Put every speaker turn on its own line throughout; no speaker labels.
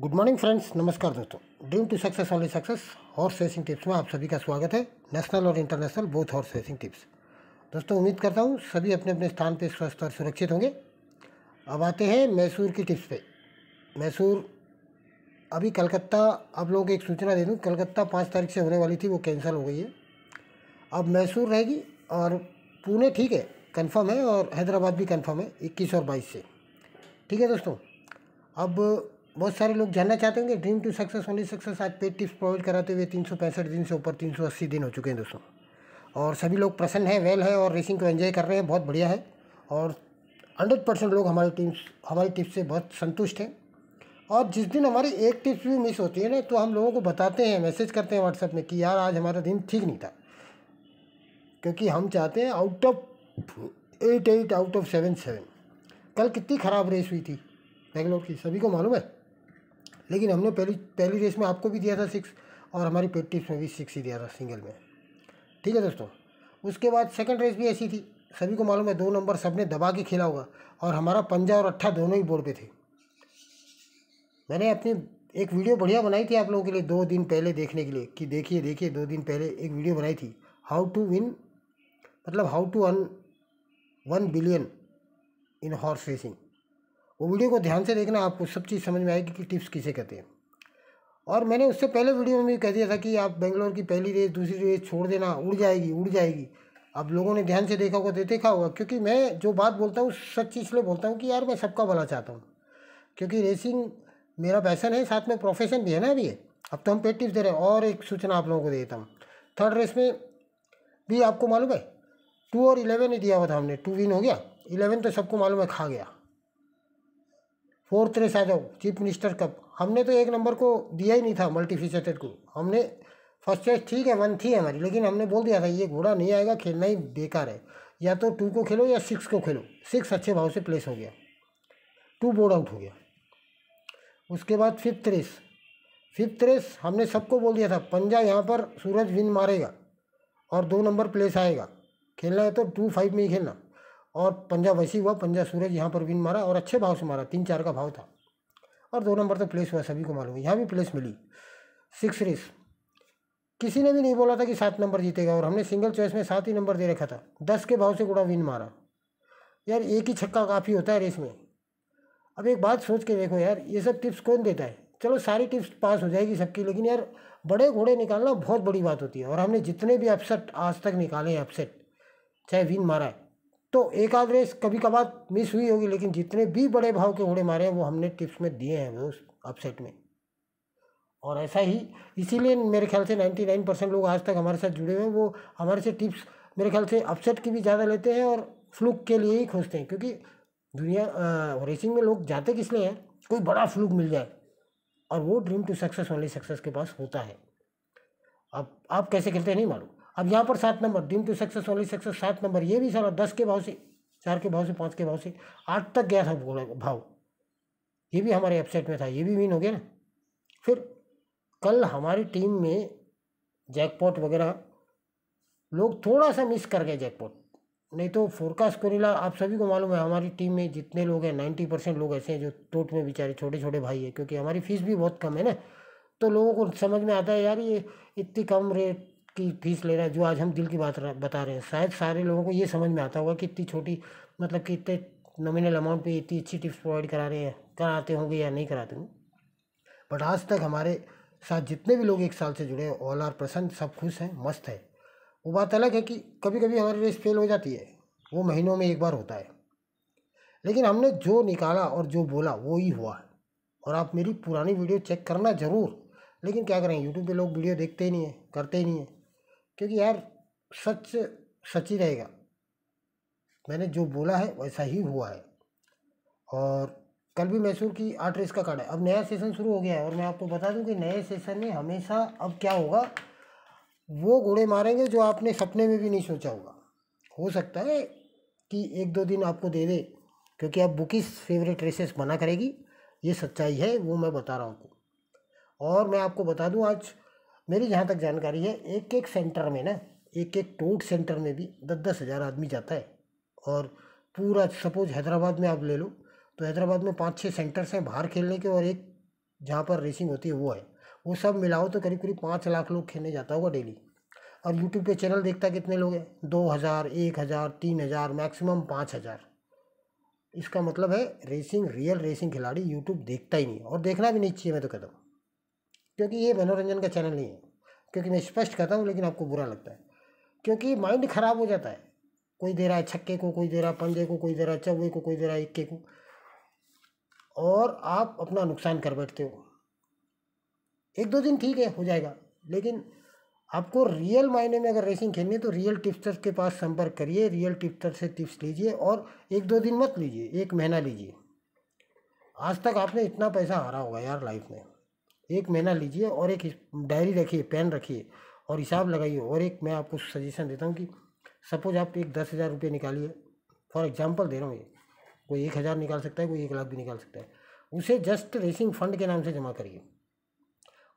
good morning friends नमस्कार दोस्तों dream to success only success horse racing tips में आप सभी का स्वागत है नेशनल और international both horse racing tips दोस्तों उम्मीद करता हूँ सभी अपने अपने स्थान पर स्वस्थ और सुरक्षित होंगे अब आते हैं मैसूर की टिप्स पे मैसूर अभी कलकत्ता आप लोगों को एक सूचना दे दूँ कलकत्ता पाँच तारीख से होने वाली थी वो कैंसिल हो गई है अब मैसूर रहेगी और पुणे ठीक है कन्फर्म है और हैदराबाद भी कन्फर्म है इक्कीस और बाईस से ठीक है दोस्तों अब बहुत सारे लोग जानना चाहते होंगे dream to success only success आज पेड टिप्स प्रोवाइड कराते हुए तीन सौ दिन से ऊपर तीन सौ अस्सी दिन हो चुके हैं दोस्तों और सभी लोग प्रसन्न हैं वेल है और रेसिंग को एंजॉय कर रहे हैं बहुत बढ़िया है और हंड्रेड परसेंट लोग हमारी टीम्स हमारी टिप्स से बहुत संतुष्ट हैं और जिस दिन हमारी एक टिप्स भी मिस होती है ना तो हम लोगों को बताते हैं मैसेज करते हैं व्हाट्सएप में कि यार आज हमारा दिन ठीक नहीं था क्योंकि हम चाहते हैं out of eight eight out of seven seven कल कितनी ख़राब रेस हुई थी बैंगलोर की सभी को मालूम है लेकिन हमने पहली पहली रेस में आपको भी दिया था सिक्स और हमारी प्रैक्टिस में भी सिक्स ही दिया था सिंगल में ठीक है दोस्तों उसके बाद सेकंड रेस भी ऐसी थी सभी को मालूम है दो नंबर सब ने दबा के खेला होगा और हमारा पंजा और अट्ठा दोनों ही बोर्ड पे थे मैंने अपनी एक वीडियो बढ़िया बनाई थी आप लोगों के लिए दो दिन पहले देखने के लिए कि देखिए देखिए दो दिन पहले एक वीडियो बनाई थी हाउ टू विन मतलब how to earn one billion in horse racing वो वीडियो को ध्यान से देखना आपको सब चीज़ समझ में आएगी कि टिप्स किसे कहते हैं और मैंने उससे पहले वीडियो में भी कह दिया था कि आप बेंगलोर की पहली रेस दूसरी रेस छोड़ देना उड़ जाएगी उड़ जाएगी अब लोगों ने ध्यान से देखा होगा तो देखा होगा क्योंकि मैं जो बात बोलता हूँ सच इसलिए बोलता हूँ कि यार मैं सबका भला चाहता हूँ क्योंकि रेसिंग मेरा पैसन है साथ में प्रोफेशन भी है ना अभी अब तो हम पे टिप्स दे रहे हैं और एक सूचना आप लोगों को देता हूँ थर्ड रेस में भी आपको मालूम है टू और इलेवन ही दिया हुआ था हमने टू विन हो गया इलेवन तो सबको मालूम है खा गया फोर्थ रेस आ जाओ चीफ मिनिस्टर कप हमने तो एक नंबर को दिया ही नहीं था मल्टीफिसेटेड को हमने फर्स्ट रेस ठीक है वन थी हमारी लेकिन हमने बोल दिया था ये घोड़ा नहीं आएगा खेलना ही बेकार है या तो टू को खेलो या सिक्स को खेलो सिक्स अच्छे भाव से प्लेस हो गया टू बोर्ड आउट हो गया उसके बाद फिफ्थ रेस फिफ्थ रेस हमने सबको बोल दिया था पंजा यहाँ पर सूरज विन मारेगा और दो नंबर प्लेस आएगा खेलना है तो टू फाइव में ही खेलना और पंजा वैसे हुआ पंजा सूरज यहाँ पर विन मारा और अच्छे भाव से मारा तीन चार का भाव था और दो नंबर तो प्लेस हुआ सभी को मालूम यहाँ भी प्लेस मिली सिक्स रेस किसी ने भी नहीं बोला था कि सात नंबर जीतेगा और हमने सिंगल चॉइस में सात ही नंबर दे रखा था दस के भाव से गुड़ा विन मारा यार एक ही छक्का काफ़ी होता है रेस में अब एक बात सोच के देखो यार ये सब टिप्स कौन देता है चलो सारी टिप्स पास हो जाएगी सबकी लेकिन यार बड़े घोड़े निकालना बहुत बड़ी बात होती है और हमने जितने भी अपसेट आज तक निकाले हैं अपसेट चाहे विन मारा है तो एक आध रेस कभी कभार मिस हुई होगी लेकिन जितने भी बड़े भाव के घोड़े मारे हैं वो हमने टिप्स में दिए हैं वो अपसेट में और ऐसा ही इसीलिए मेरे ख्याल से नाइन्टी नाइन परसेंट लोग आज तक हमारे साथ जुड़े हुए हैं वो हमारे से टिप्स मेरे ख्याल से अपसेट की भी ज़्यादा लेते हैं और फ्लूक के लिए ही खोजते हैं क्योंकि दुनिया आ, रेसिंग में लोग जाते किस लिए हैं कोई बड़ा फ्लूक मिल जाए और वो dream to success only success के पास होता है अब आप कैसे खेलते हैं नहीं मालूम अब यहाँ पर सात number dream to success only success सात नंबर ये भी सारा दस के भाव से चार के भाव से पाँच के भाव से आठ तक गया था भाव ये भी हमारे वेबसाइट में था ये भी विन हो गया ना फिर कल हमारी टीम में जैकपॉट वगैरह लोग थोड़ा सा मिस कर गए जैकपॉट नहीं तो फोरकास्ट कोरिला आप सभी को मालूम है हमारी टीम में जितने लोग हैं नाइन्टी परसेंट लोग ऐसे हैं जो टोट में बेचारे छोटे छोटे भाई हैं क्योंकि हमारी फ़ीस भी बहुत कम है ना तो लोगों को समझ में आता है यार ये इतनी कम रेट की फीस ले रहा है जो आज हम दिल की बात बता रहे हैं शायद सारे लोगों को ये समझ में आता होगा कि इतनी छोटी मतलब कि इतने नॉमिनल अमाउंट पे इतनी अच्छी टिप्स प्रोवाइड करा रहे हैं कराते होंगे या नहीं कराते होंगे बट आज तक हमारे साथ जितने भी लोग एक साल से जुड़े हैं ऑल आर प्रसन्न सब खुश हैं मस्त है वो बात अलग है कि कभी कभी हमारी रेस फेल हो जाती है वो महीनों में एक बार होता है लेकिन हमने जो निकाला और जो बोला वो ही हुआ है और आप मेरी पुरानी वीडियो चेक करना ज़रूर लेकिन क्या करें यूट्यूब पे लोग वीडियो देखते ही नहीं है करते ही नहीं है क्योंकि यार सच सच ही रहेगा मैंने जो बोला है वैसा ही हुआ है और कल भी मैसूर की आठ रेस का कार्ड है अब नया सेशन शुरू हो गया है और मैं आपको बता दूं कि नए सेशन में हमेशा अब क्या होगा वो घोड़े मारेंगे जो आपने सपने में भी नहीं सोचा होगा हो सकता है कि एक दो दिन आपको दे दे क्योंकि अब बुकिस फेवरेट रेसेस मना करेगी ये सच्चाई है वो मैं बता रहा हूँ आपको और मैं आपको बता दूँ आज मेरी जहाँ तक जानकारी है एक एक सेंटर में ना एक एक टोट सेंटर में भी दस दस हज़ार आदमी जाता है और पूरा सपोज हैदराबाद में आप ले लो तो हैदराबाद में पाँच छः सेंटर्स हैं बाहर खेलने के और एक जहाँ पर रेसिंग होती है वो है वो सब मिलाओ तो करीब करीब पाँच लाख लोग खेलने जाता होगा डेली और यूट्यूब पे चैनल देखता कितने लोग हैं दो हज़ार एक हज़ार तीन हज़ार मैक्सिमम पाँच हज़ार इसका मतलब है रेसिंग रियल रेसिंग खिलाड़ी यूट्यूब देखता ही नहीं और देखना भी नहीं चाहिए मैं तो कहता हूँ क्योंकि ये मनोरंजन का चैनल नहीं है क्योंकि मैं स्पष्ट कहता हूँ लेकिन आपको बुरा लगता है क्योंकि माइंड खराब हो जाता है कोई दे रहा है छक्के को कोई दे रहा है पंजे को कोई दे रहा है चौवे को कोई दे रहा है इक्के को और आप अपना नुकसान कर बैठते हो एक दो दिन ठीक है हो जाएगा लेकिन आपको रियल मायने में अगर रेसिंग खेलनी है तो रियल टिप्सर के पास संपर्क करिए रियल टिप्सर से टिप्स लीजिए और एक दो दिन मत लीजिए एक महीना लीजिए आज तक आपने इतना पैसा हारा होगा यार लाइफ में एक महीना लीजिए और एक डायरी रखिए पेन रखिए और हिसाब लगाइए और एक मैं आपको सजेशन देता हूँ कि सपोज़ आप एक दस हज़ार रुपये निकालिए फॉर एग्जाम्पल दे रहा हूँ ये कोई एक हज़ार निकाल सकता है कोई एक लाख भी निकाल सकता है उसे जस्ट रेसिंग फंड के नाम से जमा करिए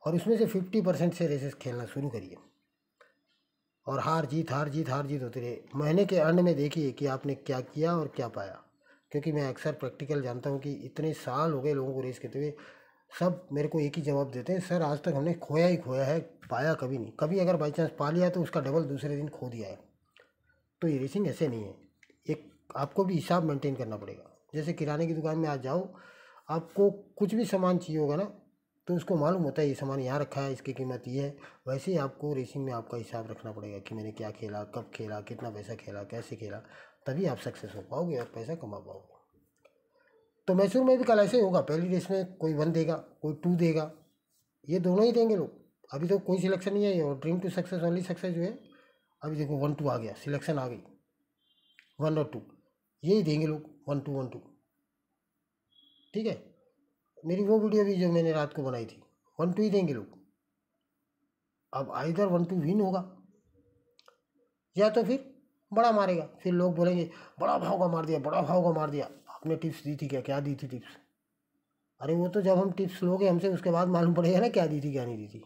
और उसमें से फिफ्टी परसेंट से रेसेस खेलना शुरू करिए और हार जीत हार जीत हार जीत होती रहे महीने के अंड में देखिए कि आपने क्या किया और क्या पाया क्योंकि मैं अक्सर प्रैक्टिकल जानता हूँ कि इतने साल हो गए लोगों को रेस करते हुए सब मेरे को एक ही जवाब देते हैं सर आज तक हमने खोया ही खोया है पाया कभी नहीं कभी अगर बाई चांस पा लिया तो उसका डबल दूसरे दिन खो दिया है तो ये रेसिंग ऐसे नहीं है एक आपको भी हिसाब मेंटेन करना पड़ेगा जैसे किराने की दुकान में आज जाओ आपको कुछ भी सामान चाहिए होगा ना तो उसको मालूम होता है ये सामान यहाँ रखा है इसकी कीमत ये है वैसे ही आपको रेसिंग में आपका हिसाब रखना पड़ेगा कि मैंने क्या खेला कब खेला कितना पैसा खेला कैसे खेला तभी आप सक्सेस हो पाओगे और पैसा कमा पाओगे तो मैसूर में भी कल ऐसे ही होगा पहली रेस में कोई वन देगा कोई टू देगा ये दोनों ही देंगे लोग अभी तो कोई सिलेक्शन नहीं आई और dream to success only success जो है अभी देखो वन टू आ गया सिलेक्शन आ गई वन और टू यही देंगे लोग वन टू वन टू ठीक है मेरी वो वीडियो भी जो मैंने रात को बनाई थी वन टू ही देंगे लोग अब आइधर वन टू विन होगा या तो फिर बड़ा मारेगा फिर लोग बोलेंगे बड़ा भाव का मार दिया बड़ा भाव का मार दिया आपने टिप्स दी थी क्या क्या दी थी टिप्स अरे वो तो जब हम टिप्स लोगे हमसे उसके बाद मालूम पड़ेगा ना क्या दी थी क्या नहीं दी थी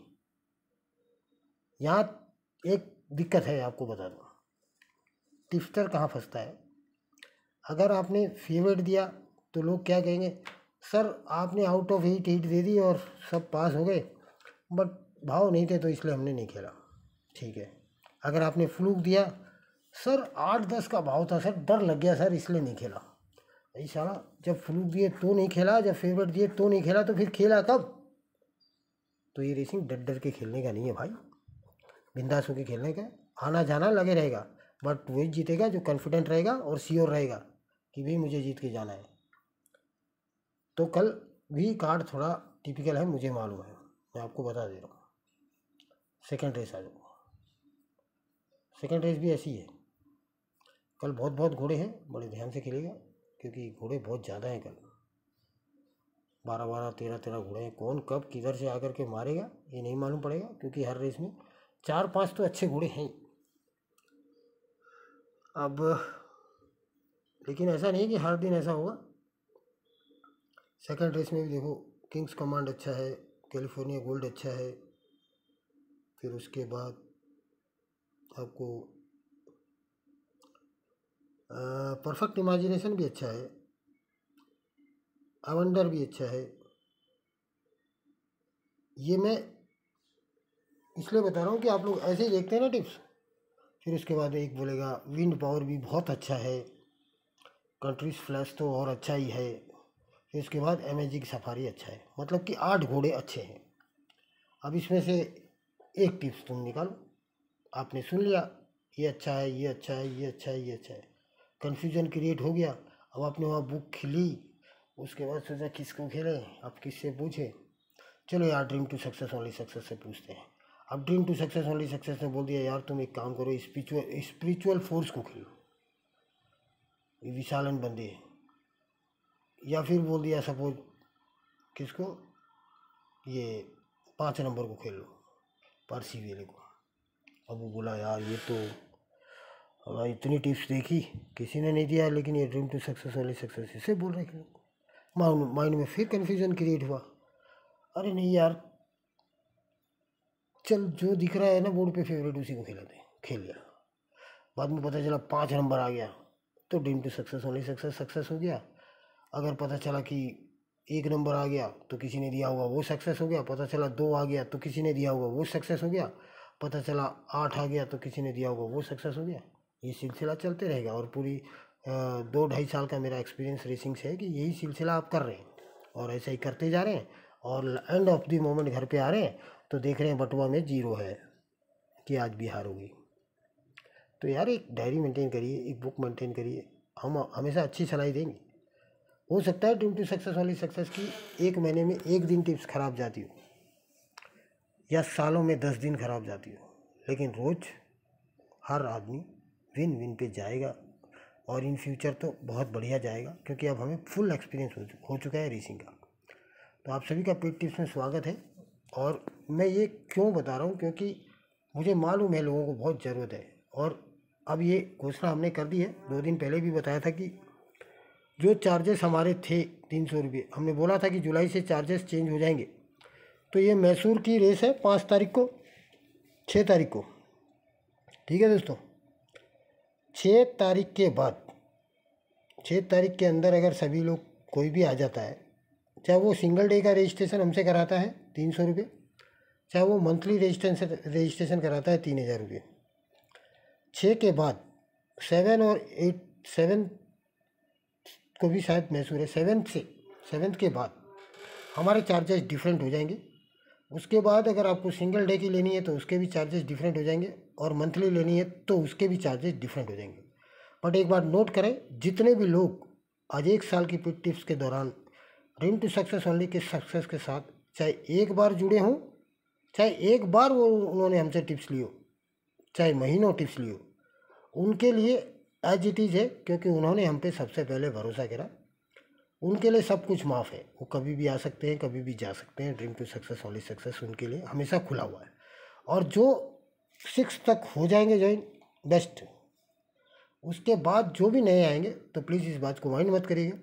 यहाँ एक दिक्कत है आपको बता दूँ टिप्सर कहाँ फंसता है अगर आपने फेवरेट दिया तो लोग क्या कहेंगे सर आपने आउट ऑफ हीट हीट दे दी और सब पास हो गए बट भाव नहीं थे तो इसलिए हमने नहीं खेला ठीक है अगर आपने फ्लूक दिया सर आठ दस का भाव था सर डर लग गया सर इसलिए नहीं खेला भाई साला जब फ्लू दिए तो नहीं खेला जब फेवरेट दिए तो नहीं खेला तो फिर खेला कब तो ये रेसिंग डर डर के खेलने का नहीं है भाई बिंदास होकर खेलने का आना जाना लगे रहेगा बट वही जीतेगा जो कॉन्फिडेंट रहेगा और श्योर रहेगा कि भाई मुझे जीत के जाना है तो कल भी कार्ड थोड़ा टिपिकल है मुझे मालूम है मैं आपको बता दे रहा हूँ सेकेंड रेस आ जाओ सेकेंड रेस भी ऐसी है कल बहुत बहुत घोड़े हैं बड़े ध्यान से खेलेगा क्योंकि घोड़े बहुत ज़्यादा हैं कल बारह बारह तेरह तेरह घोड़े हैं कौन कब किधर से आकर के मारेगा ये नहीं मालूम पड़ेगा क्योंकि हर रेस में चार पांच तो अच्छे घोड़े हैं अब लेकिन ऐसा नहीं कि हर दिन ऐसा होगा सेकंड रेस में भी देखो किंग्स कमांड अच्छा है कैलिफोर्निया गोल्ड अच्छा है फिर उसके बाद आपको परफेक्ट इमेजिनेशन भी अच्छा है अवंडर भी अच्छा है ये मैं इसलिए बता रहा हूँ कि आप लोग ऐसे ही देखते हैं ना टिप्स फिर उसके बाद एक बोलेगा विंड पावर भी बहुत अच्छा है कंट्रीज फ्लैश तो और अच्छा ही है फिर उसके बाद की सफारी अच्छा है मतलब कि आठ घोड़े अच्छे हैं अब इसमें से एक टिप्स तुम निकालो आपने सुन लिया ये अच्छा है ये अच्छा है ये अच्छा है ये अच्छा है कन्फ्यूजन क्रिएट हो गया अब आपने वहाँ बुक खिली उसके बाद सोचा किसको खेलें आप किससे पूछें चलो यार dream to success only success से पूछते हैं अब dream to success only success ने बोल दिया यार तुम एक काम करो स्पिरिचुअल स्पिरिचुअल फोर्स को खेलो विशालन बंदे या फिर बोल दिया सपोज किसको ये पाँच नंबर को खेलो पारसी वेले को अब वो बोला यार ये तो और इतनी टिप्स देखी किसी ने नहीं दिया लेकिन ये dream to success only success इसे बोल रहे हैं माइंड माइंड में फिर कन्फ्यूज़न क्रिएट हुआ अरे नहीं यार चल जो दिख रहा है ना बोर्ड पे फेवरेट उसी को खेला दे खेल लिया बाद में पता चला पाँच नंबर आ गया तो dream to success only success success हो गया अगर पता चला कि एक नंबर आ गया तो किसी ने दिया हुआ वो सक्सेस हो गया पता चला दो आ गया तो किसी ने दिया हुआ वो सक्सेस हो गया पता चला आठ आ गया तो किसी ने दिया हुआ वो सक्सेस हो गया ये सिलसिला चलते रहेगा और पूरी दो ढाई साल का मेरा एक्सपीरियंस रेसिंग से है कि यही सिलसिला आप कर रहे हैं और ऐसे ही करते जा रहे हैं और एंड ऑफ द मोमेंट घर पे आ रहे हैं तो देख रहे हैं बटुआ में जीरो है कि आज बिहार होगी तो यार एक डायरी मेंटेन करिए एक बुक मेंटेन करिए हम हमेशा अच्छी सलाह देंगे हो सकता है ड्रीम टू सक्सेस वाली सक्सेस की एक महीने में एक दिन टिप्स खराब जाती हो या सालों में दस दिन खराब जाती हो लेकिन रोज़ हर आदमी विन विन पे जाएगा और इन फ्यूचर तो बहुत बढ़िया जाएगा क्योंकि अब हमें फुल एक्सपीरियंस हो चुका है रेसिंग का तो आप सभी का पेट टिप्स में स्वागत है और मैं ये क्यों बता रहा हूँ क्योंकि मुझे मालूम है लोगों को बहुत ज़रूरत है और अब ये घोषणा हमने कर दी है दो दिन पहले भी बताया था कि जो चार्जेस हमारे थे तीन सौ रुपये हमने बोला था कि जुलाई से चार्जेस चेंज हो जाएंगे तो ये मैसूर की रेस है पाँच तारीख को छः तारीख को ठीक है दोस्तों छः तारीख के बाद छः तारीख के अंदर अगर सभी लोग कोई भी आ जाता है चाहे वो सिंगल डे का रजिस्ट्रेशन हमसे कराता है तीन सौ रुपये चाहे वो मंथली रजिस्ट्रेशन रजिस्ट्रेशन कराता है तीन हज़ार रुपये छः के बाद सेवन और एट सेवन को भी शायद महसूर है सेवन से सेवन्थ के बाद हमारे चार्जेस डिफरेंट हो जाएंगे उसके बाद अगर आपको सिंगल डे की लेनी है तो उसके भी चार्जेस डिफरेंट हो जाएंगे और मंथली लेनी है तो उसके भी चार्जेस डिफरेंट हो जाएंगे बट एक बार नोट करें जितने भी लोग आज एक साल की पिट टिप्स के दौरान रिम टू सक्सेस ओनली के सक्सेस के साथ चाहे एक बार जुड़े हों चाहे एक बार वो उन्होंने हमसे टिप्स लियो चाहे महीनों टिप्स लियो उनके लिए एज इट इज़ है क्योंकि उन्होंने हम पे सबसे पहले भरोसा करा उनके लिए सब कुछ माफ़ है वो कभी भी आ सकते हैं कभी भी जा सकते हैं dream to success only success उनके लिए हमेशा खुला हुआ है और जो सिक्स तक हो जाएंगे जॉइन बेस्ट उसके बाद जो भी नए आएंगे तो प्लीज़ इस बात को माइंड मत करिएगा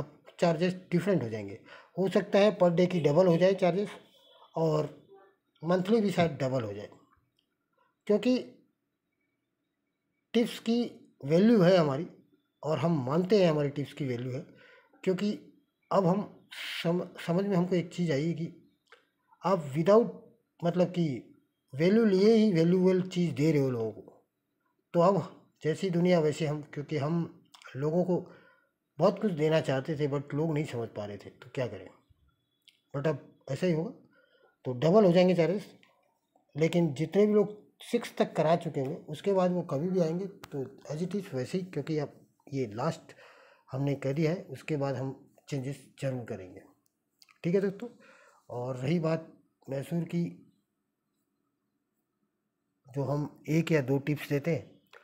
अब चार्जेस डिफरेंट हो जाएंगे हो सकता है पर डे की डबल हो जाए चार्जेस और मंथली भी शायद डबल हो जाए क्योंकि टिप्स की वैल्यू है हमारी और हम मानते हैं हमारी टिप्स की वैल्यू है क्योंकि अब हम सम समझ में हमको एक चीज़ आई कि आप विदाउट मतलब कि वैल्यू लिए ही वैल्यूबल चीज़ दे रहे हो लोगों को तो अब जैसी दुनिया वैसे हम क्योंकि हम लोगों को बहुत कुछ देना चाहते थे बट लोग नहीं समझ पा रहे थे तो क्या करें बट अब ऐसा ही होगा तो डबल हो जाएंगे चार्जेस लेकिन जितने भी लोग सिक्स तक करा चुके हैं उसके बाद वो कभी भी आएंगे तो एज इट इज़ वैसे ही क्योंकि अब ये लास्ट हमने कह दिया है उसके बाद हम चेंजेस जरूर करेंगे ठीक है दोस्तों और रही बात मैसूर की जो हम एक या दो टिप्स देते हैं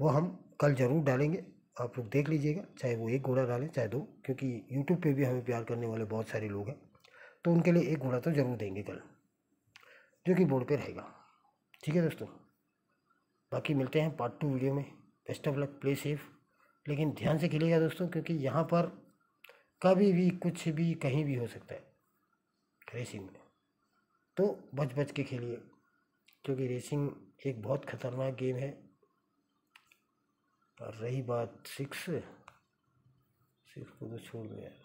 वो हम कल ज़रूर डालेंगे आप लोग देख लीजिएगा चाहे वो एक घोड़ा डालें चाहे दो क्योंकि यूट्यूब पे भी हमें प्यार करने वाले बहुत सारे लोग हैं तो उनके लिए एक घोड़ा तो ज़रूर देंगे कल जो कि बोर्ड पे रहेगा ठीक है दोस्तों बाकी मिलते हैं पार्ट टू वीडियो में best of luck play safe लेकिन ध्यान से खेलेगा दोस्तों क्योंकि यहाँ पर कभी भी कुछ भी कहीं भी हो सकता है रेसिंग में तो बच बच के खेलिए क्योंकि रेसिंग एक बहुत ख़तरनाक गेम है और रही बात सिक्स सिक्स को तो छोड़ दो यार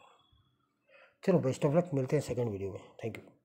चलो बेस्ट ऑफ लक मिलते हैं सेकंड वीडियो में थैंक यू